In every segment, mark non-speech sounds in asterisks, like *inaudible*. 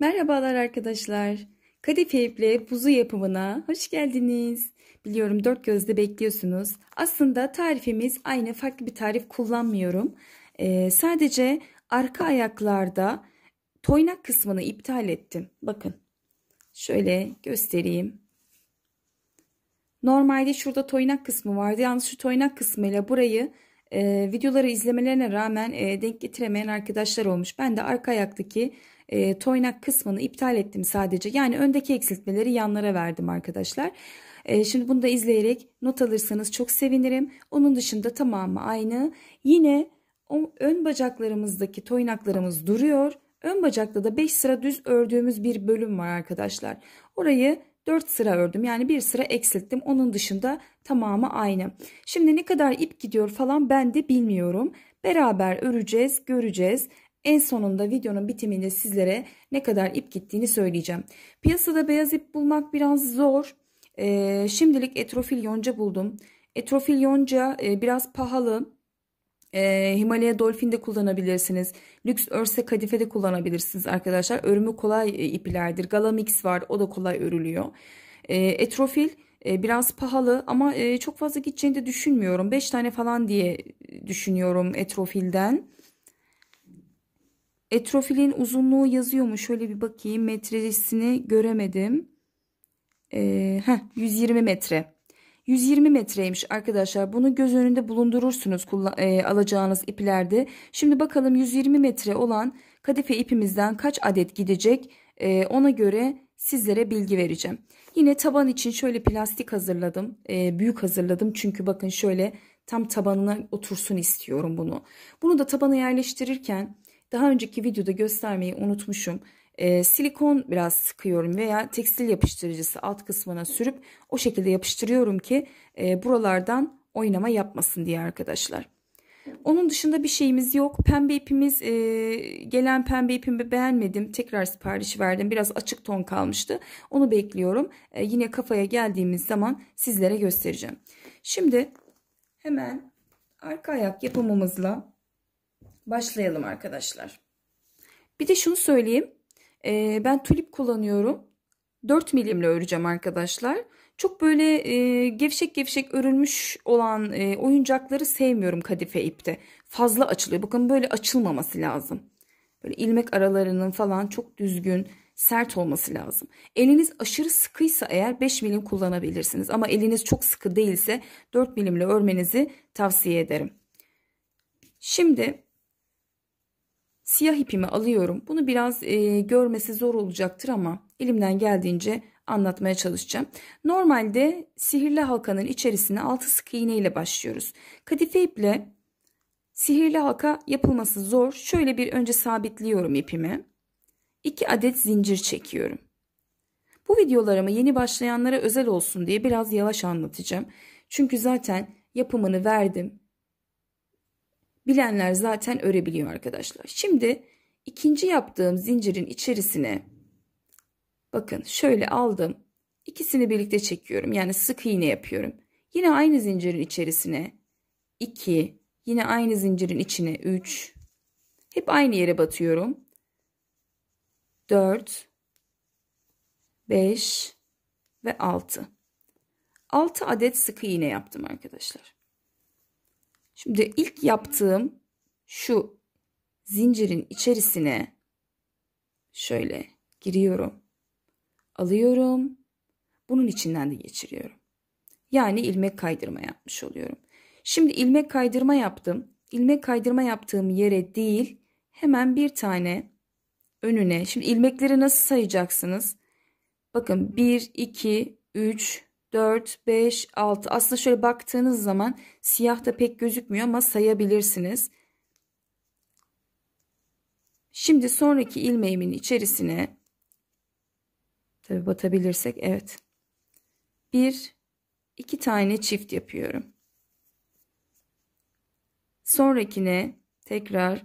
Merhabalar arkadaşlar. Kadife iple buzu yapımına hoş geldiniz. Biliyorum dört gözle bekliyorsunuz. Aslında tarifimiz aynı farklı bir tarif kullanmıyorum. Ee, sadece arka ayaklarda toynak kısmını iptal ettim. Bakın şöyle göstereyim. Normalde şurada toynak kısmı vardı. Yalnız şu toynak kısmıyla burayı e, videoları izlemelerine rağmen e, denk getiremeyen arkadaşlar olmuş. Ben de arka ayaktaki e, toynak kısmını iptal ettim sadece. Yani öndeki eksiltmeleri yanlara verdim arkadaşlar. E, şimdi bunu da izleyerek not alırsanız çok sevinirim. Onun dışında tamamı aynı. Yine o ön bacaklarımızdaki toynaklarımız duruyor. Ön bacakta da 5 sıra düz ördüğümüz bir bölüm var arkadaşlar. Orayı 4 sıra ördüm. Yani bir sıra eksilttim. Onun dışında tamamı aynı. Şimdi ne kadar ip gidiyor falan ben de bilmiyorum. Beraber öreceğiz, göreceğiz. En sonunda videonun bitiminde sizlere ne kadar ip gittiğini söyleyeceğim. Piyasada beyaz ip bulmak biraz zor. E, şimdilik etrofil yonca buldum. Etrofil yonca e, biraz pahalı. E, Himalaya dolfin de kullanabilirsiniz. Lüks örse kadife de kullanabilirsiniz arkadaşlar. Örümü kolay e, iplerdir. Galamix var o da kolay örülüyor. E, etrofil e, biraz pahalı ama e, çok fazla gideceğini de düşünmüyorum. 5 tane falan diye düşünüyorum etrofilden. Etrofilin uzunluğu yazıyor mu? Şöyle bir bakayım. Metresini göremedim. Ee, heh, 120 metre. 120 metreymiş arkadaşlar. Bunu göz önünde bulundurursunuz e, alacağınız iplerde. Şimdi bakalım 120 metre olan kadife ipimizden kaç adet gidecek? E, ona göre sizlere bilgi vereceğim. Yine taban için şöyle plastik hazırladım. E, büyük hazırladım. Çünkü bakın şöyle tam tabanına otursun istiyorum bunu. Bunu da tabana yerleştirirken daha önceki videoda göstermeyi unutmuşum. E, silikon biraz sıkıyorum veya tekstil yapıştırıcısı alt kısmına sürüp o şekilde yapıştırıyorum ki e, buralardan oynama yapmasın diye arkadaşlar. Onun dışında bir şeyimiz yok. Pembe ipimiz e, gelen pembe ipimi beğenmedim. Tekrar sipariş verdim. Biraz açık ton kalmıştı. Onu bekliyorum. E, yine kafaya geldiğimiz zaman sizlere göstereceğim. Şimdi hemen arka ayak yapımımızla başlayalım arkadaşlar. Bir de şunu söyleyeyim. Ee, ben tulip kullanıyorum. 4 milimle öreceğim arkadaşlar. Çok böyle e, gevşek gevşek örülmüş olan e, oyuncakları sevmiyorum kadife ipte. Fazla açılıyor. Bakın böyle açılmaması lazım. Böyle ilmek aralarının falan çok düzgün, sert olması lazım. Eliniz aşırı sıkıysa eğer 5 milim kullanabilirsiniz. Ama eliniz çok sıkı değilse 4 milimle örmenizi tavsiye ederim. Şimdi Siyah ipimi alıyorum. Bunu biraz e, görmesi zor olacaktır ama elimden geldiğince anlatmaya çalışacağım. Normalde sihirli halkanın içerisine 6 sık iğne ile başlıyoruz. Kadife iple sihirli halka yapılması zor. Şöyle bir önce sabitliyorum ipimi. 2 adet zincir çekiyorum. Bu videolarımı yeni başlayanlara özel olsun diye biraz yavaş anlatacağım. Çünkü zaten yapımını verdim bilenler zaten örebiliyor arkadaşlar. Şimdi ikinci yaptığım zincirin içerisine bakın şöyle aldım. İkisini birlikte çekiyorum. Yani sık iğne yapıyorum. Yine aynı zincirin içerisine 2, yine aynı zincirin içine 3. Hep aynı yere batıyorum. 4 5 ve 6. 6 adet sık iğne yaptım arkadaşlar. Şimdi ilk yaptığım şu zincirin içerisine şöyle giriyorum. Alıyorum. Bunun içinden de geçiriyorum. Yani ilmek kaydırma yapmış oluyorum. Şimdi ilmek kaydırma yaptım. İlmek kaydırma yaptığım yere değil hemen bir tane önüne. Şimdi ilmekleri nasıl sayacaksınız? Bakın 1, 2, 3, 4, 5, 6. Aslında şöyle baktığınız zaman siyah da pek gözükmüyor ama sayabilirsiniz. Şimdi sonraki ilmeğimin içerisine tabi batabilirsek evet. Bir, iki tane çift yapıyorum. Sonrakine tekrar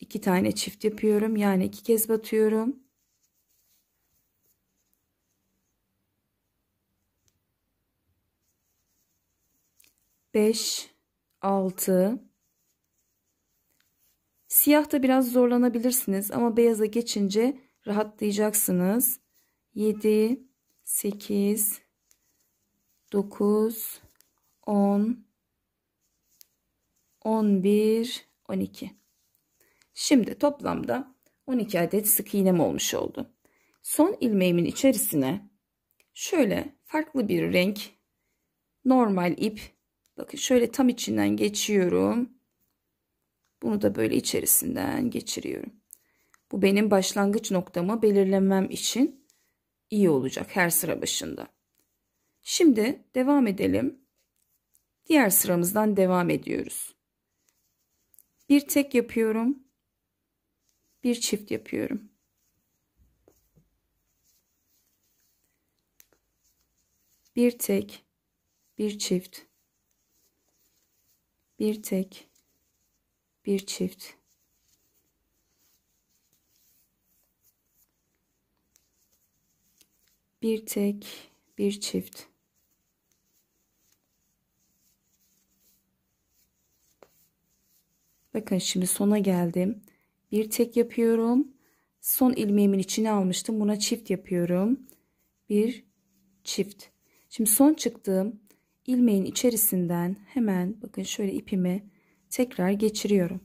iki tane çift yapıyorum. Yani iki kez batıyorum. 5, 6. siyah da biraz zorlanabilirsiniz ama beyaza geçince rahatlayacaksınız. 7, 8, 9, 10, 11, 12. Şimdi toplamda 12 adet sık iğnem olmuş oldu. Son ilmeğimin içerisine şöyle farklı bir renk normal ip Bakın şöyle tam içinden geçiyorum. Bunu da böyle içerisinden geçiriyorum. Bu benim başlangıç noktamı belirlemem için iyi olacak her sıra başında. Şimdi devam edelim. Diğer sıramızdan devam ediyoruz. Bir tek yapıyorum. Bir çift yapıyorum. Bir tek, bir çift, bir tek bir çift bir tek bir çift bakın şimdi sona geldim bir tek yapıyorum son ilmeğimin içine almıştım buna çift yapıyorum bir çift şimdi son çıktığım ilmeğin içerisinden hemen bakın şöyle ipimi tekrar geçiriyorum.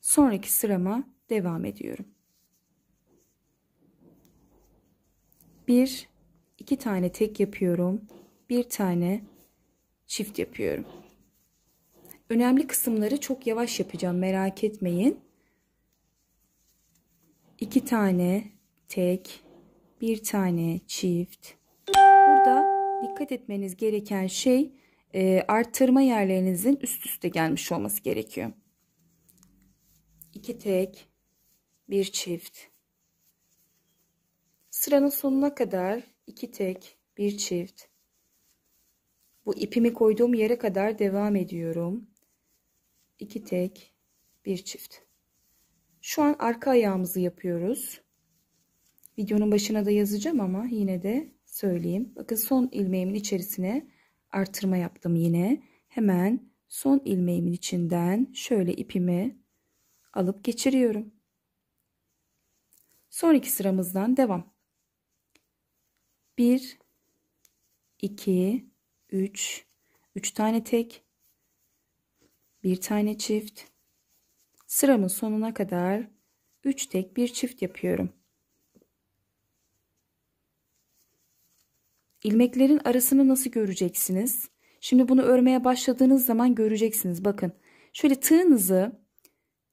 Sonraki sırama devam ediyorum. Bir, iki tane tek yapıyorum. Bir tane çift yapıyorum. Önemli kısımları çok yavaş yapacağım merak etmeyin. İki tane tek, bir tane çift, dikkat etmeniz gereken şey e, arttırma yerlerinizin üst üste gelmiş olması gerekiyor. İki tek, bir çift. Sıranın sonuna kadar iki tek, bir çift. Bu ipimi koyduğum yere kadar devam ediyorum. İki tek, bir çift. Şu an arka ayağımızı yapıyoruz. Videonun başına da yazacağım ama yine de söyleyeyim. Bakın son ilmeğimin içerisine artırma yaptım yine. Hemen son ilmeğimin içinden şöyle ipimi alıp geçiriyorum. Son iki sıramızdan devam. 1 2 3 3 tane tek bir tane çift sıramın sonuna kadar 3 tek bir çift yapıyorum. İlmeklerin arasını nasıl göreceksiniz? Şimdi bunu örmeye başladığınız zaman göreceksiniz. Bakın şöyle tığınızı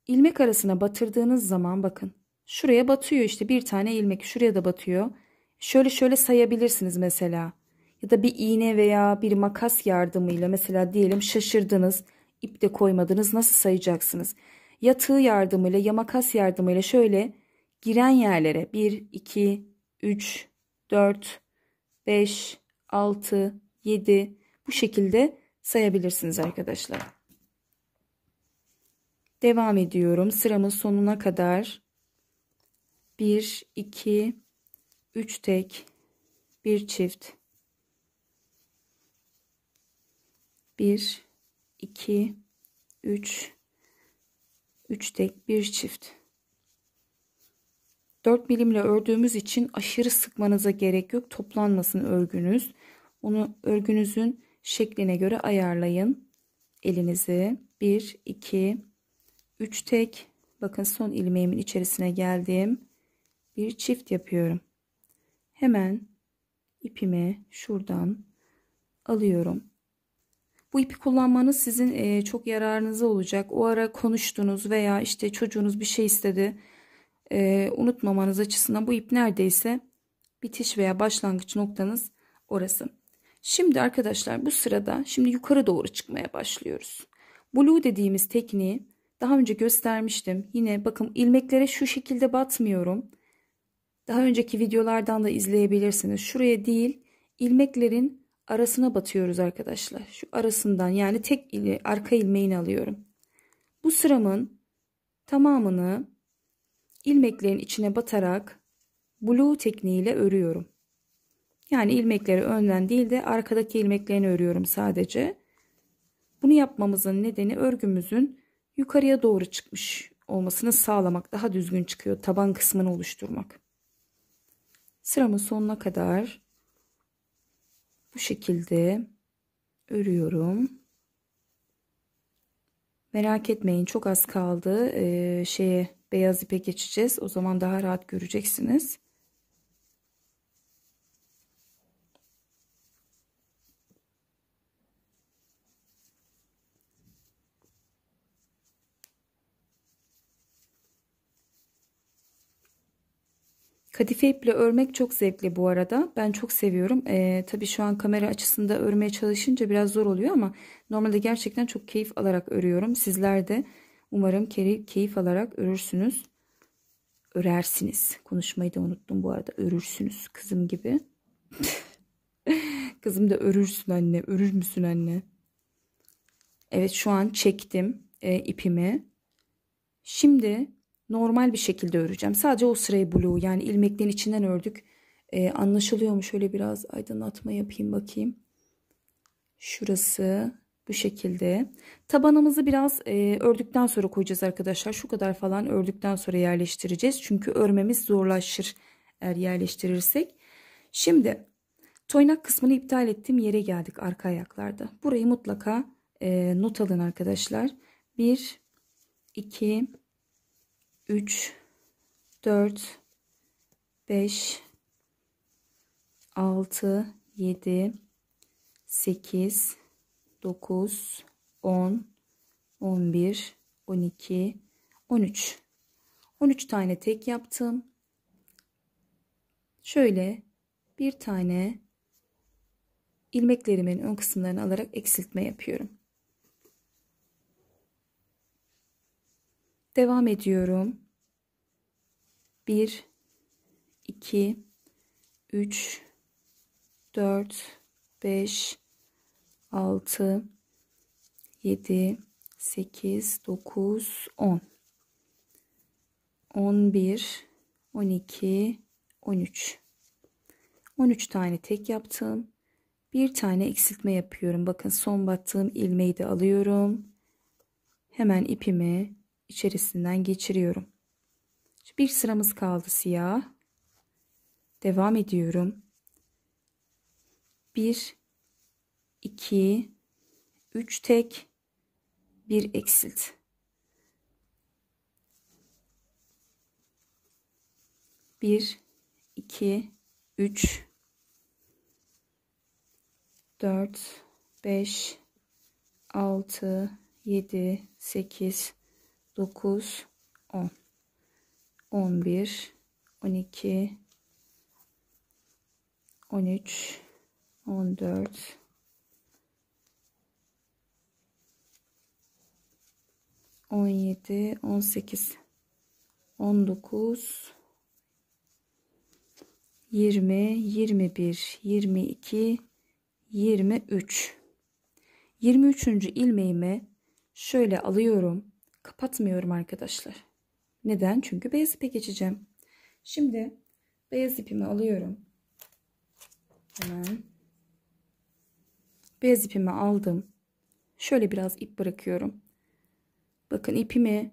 ilmek arasına batırdığınız zaman bakın. Şuraya batıyor işte bir tane ilmek şuraya da batıyor. Şöyle şöyle sayabilirsiniz mesela. Ya da bir iğne veya bir makas yardımıyla mesela diyelim şaşırdınız. ip de koymadınız nasıl sayacaksınız? Ya tığ yardımıyla ya makas yardımıyla şöyle giren yerlere 1, 2, 3, 4, 5, 6, 7 bu şekilde sayabilirsiniz arkadaşlar. Devam ediyorum sıramın sonuna kadar. 1, 2, 3 tek, 1 çift. 1, 2, 3, 3 tek, 1 çift. 4 ile ördüğümüz için aşırı sıkmanıza gerek yok. Toplanmasın örgünüz. Onu örgünüzün şekline göre ayarlayın. Elinizi 1, 2, 3 tek. Bakın son ilmeğimin içerisine geldim. Bir çift yapıyorum. Hemen ipimi şuradan alıyorum. Bu ipi kullanmanız sizin e, çok yararınıza olacak. O ara konuştunuz veya işte çocuğunuz bir şey istedi e, unutmamanız açısından bu ip neredeyse bitiş veya başlangıç noktanız orası. Şimdi arkadaşlar bu sırada şimdi yukarı doğru çıkmaya başlıyoruz. Blue dediğimiz tekniği daha önce göstermiştim. Yine bakın ilmeklere şu şekilde batmıyorum. Daha önceki videolardan da izleyebilirsiniz. Şuraya değil ilmeklerin arasına batıyoruz arkadaşlar. Şu arasından yani tek ili, arka ilmeğini alıyorum. Bu sıramın tamamını ilmeklerin içine batarak blue tekniğiyle örüyorum. Yani ilmekleri önden değil de arkadaki ilmeklerini örüyorum sadece. Bunu yapmamızın nedeni örgümüzün yukarıya doğru çıkmış olmasını sağlamak. Daha düzgün çıkıyor. Taban kısmını oluşturmak. Sıramın sonuna kadar bu şekilde örüyorum. Merak etmeyin çok az kaldı ee, şeye beyaz ipe geçeceğiz. O zaman daha rahat göreceksiniz. Kadife iple örmek çok zevkli bu arada. Ben çok seviyorum. Ee, tabii şu an kamera açısında örmeye çalışınca biraz zor oluyor ama normalde gerçekten çok keyif alarak örüyorum. Sizler de Umarım keyif alarak örürsünüz. Örersiniz. Konuşmayı da unuttum bu arada. Örürsünüz kızım gibi. *laughs* Kızım da örürsün anne. Örür müsün anne? Evet şu an çektim e, ipimi. Şimdi normal bir şekilde öreceğim. Sadece o sırayı blue yani ilmeklerin içinden ördük. E, anlaşılıyor mu? Şöyle biraz aydınlatma yapayım bakayım. Şurası bu şekilde. Tabanımızı biraz e, ördükten sonra koyacağız arkadaşlar. Şu kadar falan ördükten sonra yerleştireceğiz. Çünkü örmemiz zorlaşır eğer yerleştirirsek. Şimdi toynak kısmını iptal ettiğim yere geldik arka ayaklarda. Burayı mutlaka e, not alın arkadaşlar. 1, 2, 3, 4, 5, 6, 7, 8, 9, 10, 11, 12, 13. 13 tane tek yaptım. Şöyle bir tane ilmeklerimin ön kısımlarını alarak eksiltme yapıyorum. Devam ediyorum. 1 2 3 4 5 6 7 8 9 10 11 12 13 13 tane tek yaptım. Bir tane eksiltme yapıyorum. Bakın son battığım ilmeği de alıyorum. Hemen ipimi içerisinden geçiriyorum. Bir sıramız kaldı siyah. Devam ediyorum. 1 2 3 tek bir eksilt. Bir, iki, üç, dört, beş, altı, yedi, sekiz, dokuz, on. On bir, on iki, on üç, on dört, 17, 18, 19, 20, 21, 22, 23. 23. ilmeğimi şöyle alıyorum. Kapatmıyorum arkadaşlar. Neden? Çünkü beyaz ipe geçeceğim. Şimdi beyaz ipimi alıyorum. Hemen. Beyaz ipimi aldım. Şöyle biraz ip bırakıyorum. Bakın ipimi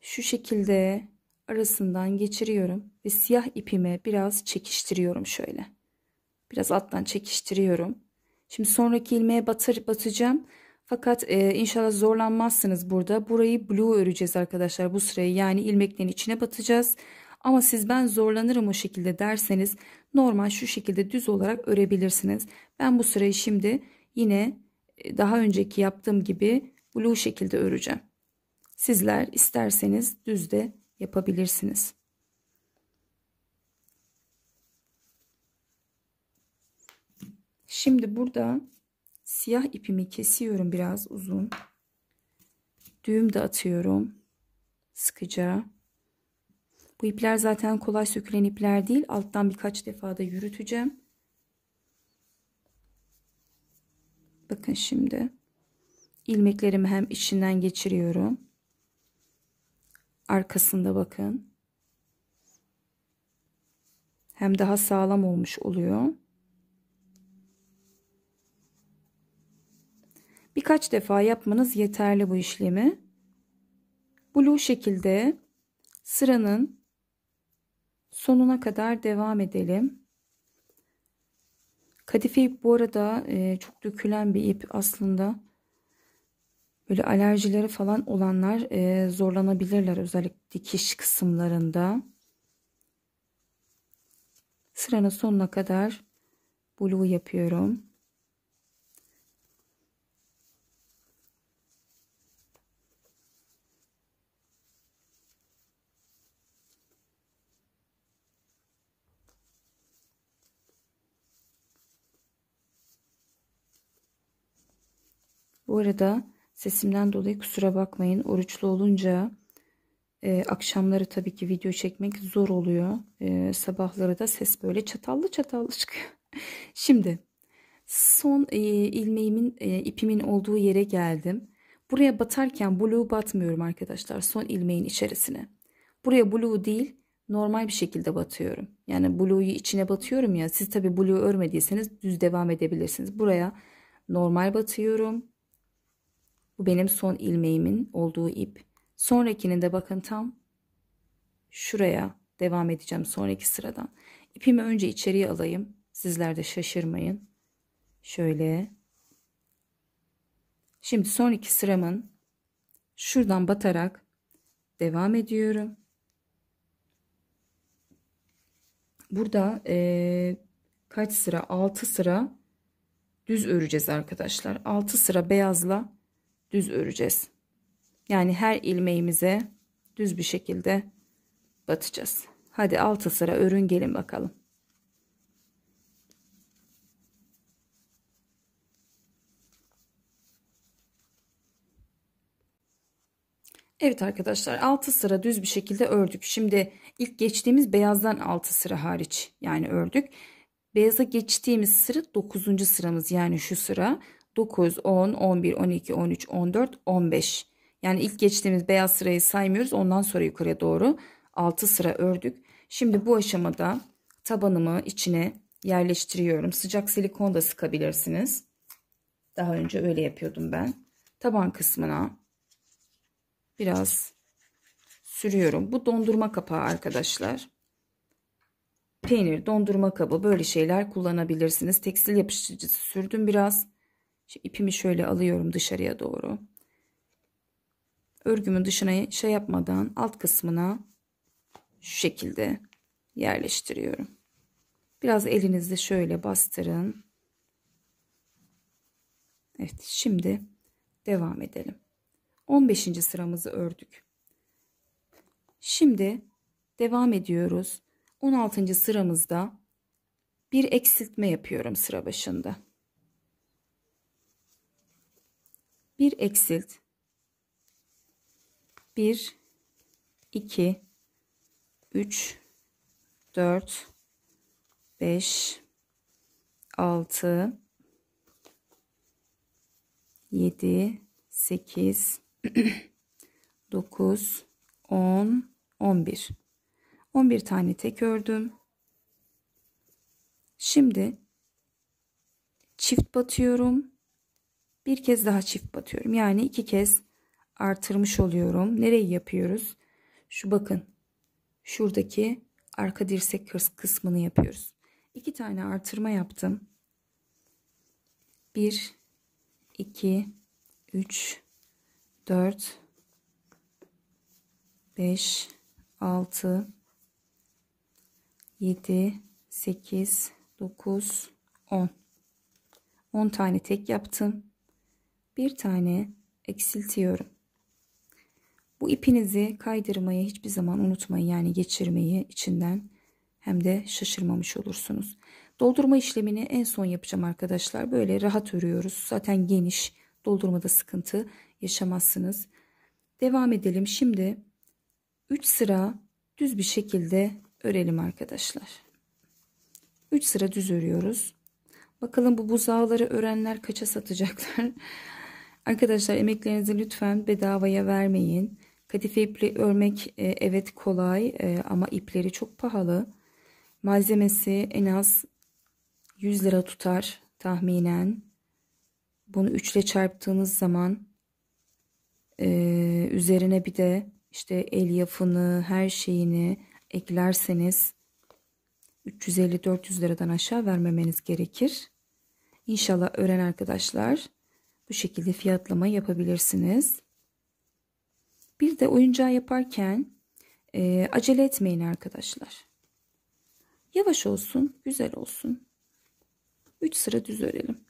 şu şekilde arasından geçiriyorum ve siyah ipimi biraz çekiştiriyorum şöyle. Biraz alttan çekiştiriyorum. Şimdi sonraki ilmeğe batır, batacağım. Fakat e, inşallah zorlanmazsınız burada. Burayı blue öreceğiz arkadaşlar bu sırayı. Yani ilmeklerin içine batacağız. Ama siz ben zorlanırım o şekilde derseniz normal şu şekilde düz olarak örebilirsiniz. Ben bu sırayı şimdi yine e, daha önceki yaptığım gibi blue şekilde öreceğim. Sizler isterseniz düz de yapabilirsiniz. Şimdi burada siyah ipimi kesiyorum biraz uzun. Düğüm de atıyorum. Sıkıca. Bu ipler zaten kolay sökülen ipler değil. Alttan birkaç defa da yürüteceğim. Bakın şimdi ilmeklerimi hem içinden geçiriyorum arkasında bakın. Hem daha sağlam olmuş oluyor. Birkaç defa yapmanız yeterli bu işlemi. Blue şekilde sıranın sonuna kadar devam edelim. Kadife ip bu arada e, çok dökülen bir ip aslında. Böyle alerjileri falan olanlar e, zorlanabilirler özellikle dikiş kısımlarında. Sıranın sonuna kadar blue yapıyorum. Bu arada Sesimden dolayı kusura bakmayın. Oruçlu olunca e, akşamları tabii ki video çekmek zor oluyor. E, sabahları da ses böyle çatallı çatallı çıkıyor. *laughs* Şimdi son e, ilmeğimin e, ipimin olduğu yere geldim. Buraya batarken blue batmıyorum arkadaşlar son ilmeğin içerisine. Buraya blue değil normal bir şekilde batıyorum. Yani blue'yu içine batıyorum ya siz tabii blue örmediyseniz düz devam edebilirsiniz. Buraya normal batıyorum. Bu benim son ilmeğimin olduğu ip. Sonrakinin de bakın tam şuraya devam edeceğim sonraki sıradan. İpimi önce içeriye alayım. Sizler de şaşırmayın. Şöyle. Şimdi son iki sıramın şuradan batarak devam ediyorum. Burada e, kaç sıra? 6 sıra düz öreceğiz arkadaşlar. 6 sıra beyazla düz öreceğiz. Yani her ilmeğimize düz bir şekilde batacağız. Hadi 6 sıra örün gelin bakalım. Evet arkadaşlar 6 sıra düz bir şekilde ördük. Şimdi ilk geçtiğimiz beyazdan 6 sıra hariç yani ördük. Beyaza geçtiğimiz sıra 9. sıramız yani şu sıra. 9, 10, 11, 12, 13, 14, 15. Yani ilk geçtiğimiz beyaz sırayı saymıyoruz. Ondan sonra yukarıya doğru 6 sıra ördük. Şimdi bu aşamada tabanımı içine yerleştiriyorum. Sıcak silikon da sıkabilirsiniz. Daha önce öyle yapıyordum ben. Taban kısmına biraz sürüyorum. Bu dondurma kapağı arkadaşlar. Peynir, dondurma kabı böyle şeyler kullanabilirsiniz. Tekstil yapıştırıcısı sürdüm biraz. Şimdi ipimi şöyle alıyorum dışarıya doğru. Örgümün dışına şey yapmadan alt kısmına şu şekilde yerleştiriyorum. Biraz elinizle şöyle bastırın. Evet şimdi devam edelim. 15. sıramızı ördük. Şimdi devam ediyoruz. 16. sıramızda bir eksiltme yapıyorum sıra başında. bir eksilt. 1 2 3 4 5 6 7 8 9 10 11 11 tane tek ördüm. Şimdi çift batıyorum bir kez daha çift batıyorum. Yani iki kez artırmış oluyorum. Nereyi yapıyoruz? Şu bakın. Şuradaki arka dirsek kısmını yapıyoruz. İki tane artırma yaptım. Bir, iki, üç, dört, beş, altı, yedi, sekiz, dokuz, on. On tane tek yaptım bir tane eksiltiyorum. Bu ipinizi kaydırmayı hiçbir zaman unutmayın. Yani geçirmeyi içinden hem de şaşırmamış olursunuz. Doldurma işlemini en son yapacağım arkadaşlar. Böyle rahat örüyoruz. Zaten geniş. Doldurmada sıkıntı yaşamazsınız. Devam edelim. Şimdi 3 sıra düz bir şekilde örelim arkadaşlar. 3 sıra düz örüyoruz. Bakalım bu buzağları örenler kaça satacaklar. *laughs* Arkadaşlar emeklerinizi lütfen bedavaya vermeyin. Kadife ipli örmek e, evet kolay e, ama ipleri çok pahalı. Malzemesi en az 100 lira tutar tahminen. Bunu 3 ile çarptığınız zaman e, üzerine bir de işte el elyafını her şeyini eklerseniz 350-400 liradan aşağı vermemeniz gerekir. İnşallah öğren arkadaşlar bu şekilde fiyatlama yapabilirsiniz. Bir de oyuncağı yaparken e, acele etmeyin arkadaşlar. Yavaş olsun, güzel olsun. 3 sıra düz örelim.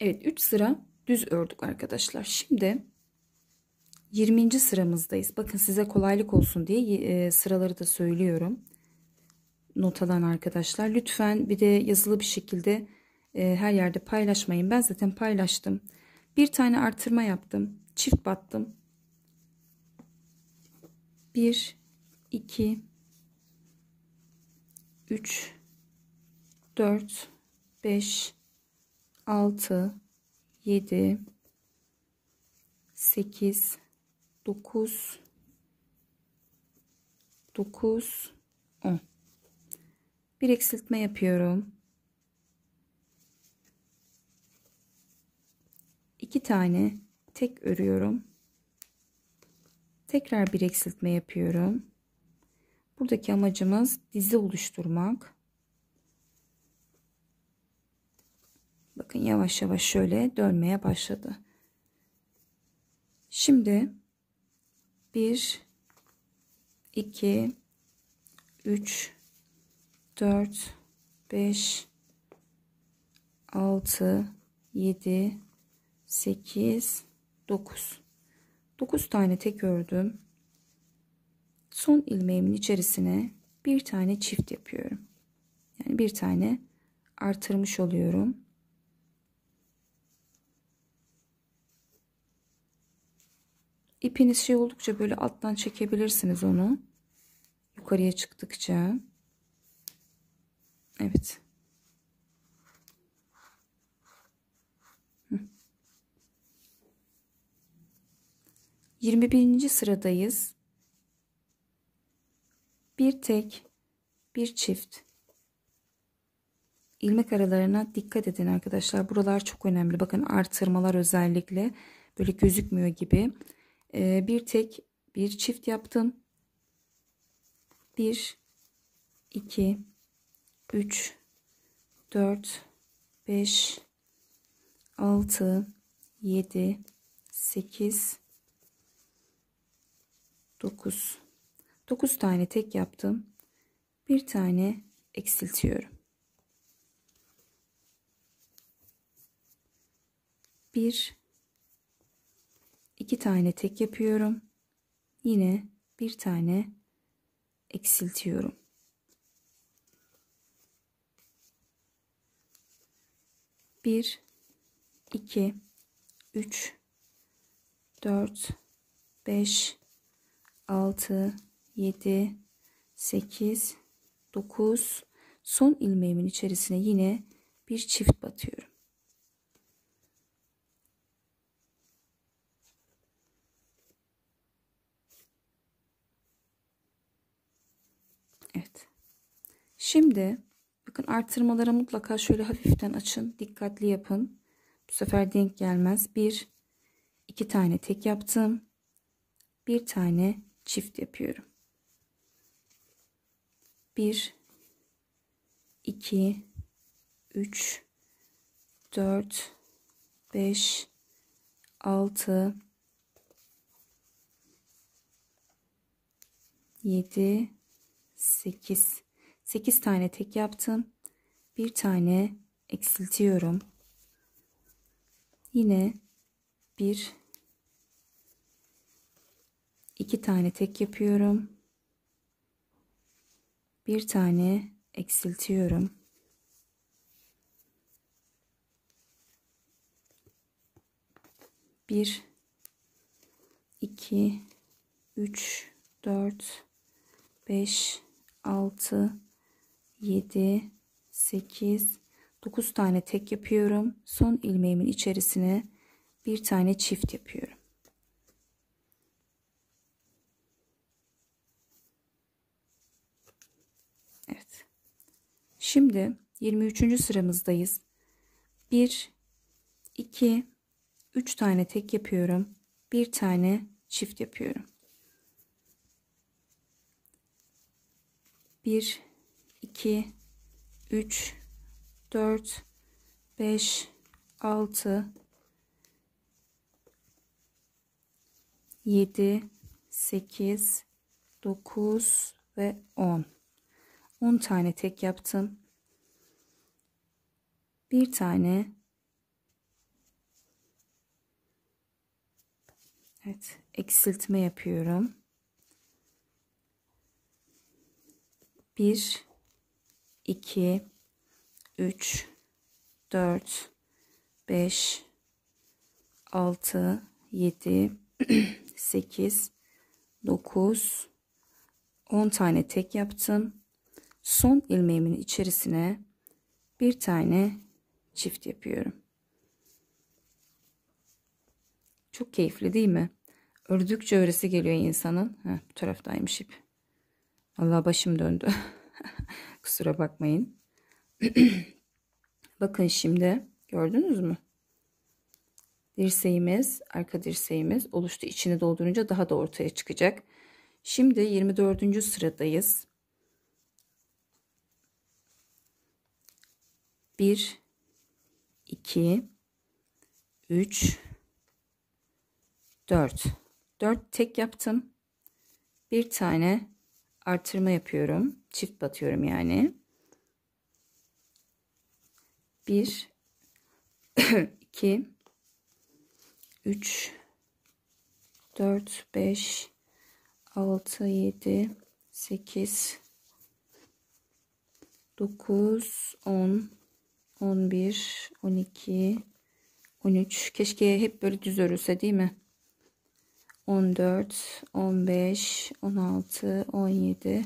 Evet 3 sıra düz ördük arkadaşlar. Şimdi 20. sıramızdayız. Bakın size kolaylık olsun diye e, sıraları da söylüyorum not alan arkadaşlar. Lütfen bir de yazılı bir şekilde e, her yerde paylaşmayın. Ben zaten paylaştım. Bir tane artırma yaptım. Çift battım. 1, 2, 3, 4, 5, 6, 7, 8, 9, 9, 10 bir eksiltme yapıyorum. 2 tane tek örüyorum. Tekrar bir eksiltme yapıyorum. Buradaki amacımız dizi oluşturmak. Bakın yavaş yavaş şöyle dönmeye başladı. Şimdi 1 2 3 4 5 6 7 8 9 9 tane tek ördüm. Son ilmeğimin içerisine bir tane çift yapıyorum. Yani bir tane artırmış oluyorum. İpiniz şey oldukça böyle alttan çekebilirsiniz onu. Yukarıya çıktıkça. Evet. Hı. 21. sıradayız. Bir tek, bir çift. İlmek aralarına dikkat edin arkadaşlar. Buralar çok önemli. Bakın artırmalar özellikle böyle gözükmüyor gibi. Ee, bir tek, bir çift yaptım. Bir, iki. 3 4 5 6 7 8 9 9 tane tek yaptım. Bir tane eksiltiyorum. 1 2 tane tek yapıyorum. Yine bir tane eksiltiyorum. 1 2 3 4 5 6 7 8 9 son ilmeğimin içerisine yine bir çift batıyorum. Evet. Şimdi Bakın arttırmalara mutlaka şöyle hafiften açın. Dikkatli yapın. Bu sefer denk gelmez. Bir, iki tane tek yaptım. Bir tane çift yapıyorum. Bir, iki, üç, dört, beş, altı, yedi, sekiz. 8 tane tek yaptım. Bir tane eksiltiyorum. Yine bir iki tane tek yapıyorum. Bir tane eksiltiyorum. Bir, iki, üç, dört, beş, altı, 7 8 9 tane tek yapıyorum. Son ilmeğimin içerisine bir tane çift yapıyorum. Evet. Şimdi 23. sıramızdayız. 1 2 3 tane tek yapıyorum. Bir tane çift yapıyorum. 1 2 3 4 5 6 7 8 9 ve 10 10 tane tek yaptım bir tane Evet, eksiltme yapıyorum. 1 2 3 4 5 6 7 8 9 10 tane tek yaptım. Son ilmeğimin içerisine bir tane çift yapıyorum. Çok keyifli değil mi? Ördükçe öresi geliyor insanın. Heh, bu taraftaymış ip. Allah başım döndü. *laughs* Kusura bakmayın. *clears throat* Bakın şimdi gördünüz mü? Dirseğimiz, arka dirseğimiz oluştu. İçini doldurunca daha da ortaya çıkacak. Şimdi 24. sıradayız. 1 2 3 4 4 tek yaptım. Bir tane artırma yapıyorum. Çift batıyorum yani. 1 2 3 4 5 6 7 8 9 10 11 12 13 keşke hep böyle düz örülse değil mi? 14, 15, 16, 17, 18,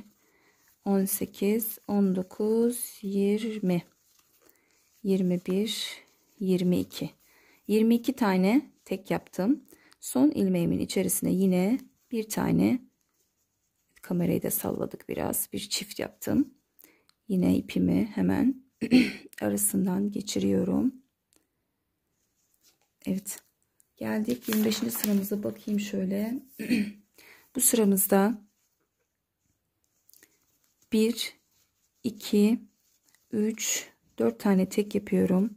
19, 20, 21, 22. 22 tane tek yaptım. Son ilmeğimin içerisine yine bir tane kamerayı da salladık biraz. Bir çift yaptım. Yine ipimi hemen *clears throat* arasından geçiriyorum. Evet. Geldik 25. sıramıza bakayım şöyle. *clears throat* Bu sıramızda 1, 2, 3, 4 tane tek yapıyorum.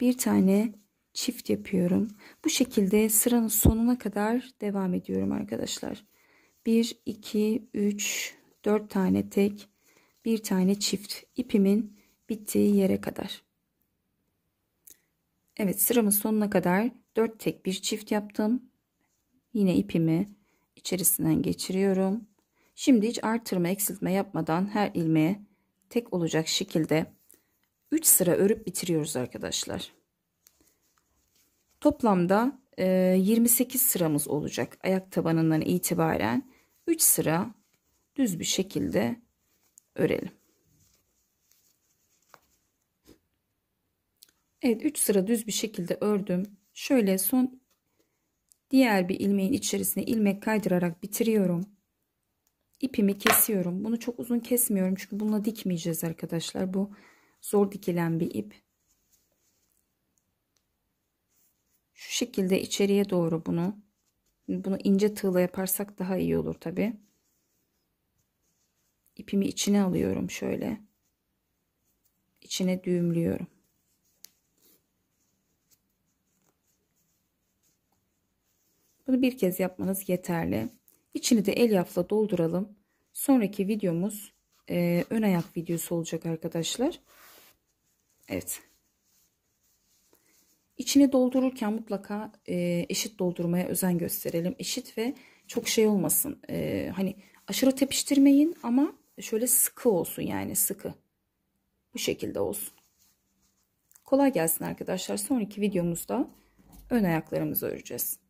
Bir tane çift yapıyorum. Bu şekilde sıranın sonuna kadar devam ediyorum arkadaşlar. 1, 2, 3, 4 tane tek, bir tane çift ipimin bittiği yere kadar. Evet sıramın sonuna kadar 4 tek bir çift yaptım. Yine ipimi içerisinden geçiriyorum. Şimdi hiç artırma eksiltme yapmadan her ilmeğe tek olacak şekilde 3 sıra örüp bitiriyoruz arkadaşlar. Toplamda 28 e, sıramız olacak. Ayak tabanından itibaren 3 sıra düz bir şekilde örelim. Evet 3 sıra düz bir şekilde ördüm. Şöyle son diğer bir ilmeğin içerisine ilmek kaydırarak bitiriyorum. ipimi kesiyorum. Bunu çok uzun kesmiyorum çünkü bununla dikmeyeceğiz arkadaşlar. Bu zor dikilen bir ip. Şu şekilde içeriye doğru bunu bunu ince tığla yaparsak daha iyi olur tabi. İpimi içine alıyorum şöyle. içine düğümlüyorum. Bunu bir kez yapmanız yeterli. İçini de elyafla dolduralım. Sonraki videomuz e, ön ayak videosu olacak arkadaşlar. Evet. İçini doldururken mutlaka e, eşit doldurmaya özen gösterelim. Eşit ve çok şey olmasın. E, hani aşırı tepiştirmeyin ama şöyle sıkı olsun yani sıkı. Bu şekilde olsun. Kolay gelsin arkadaşlar. Sonraki videomuzda ön ayaklarımızı öreceğiz.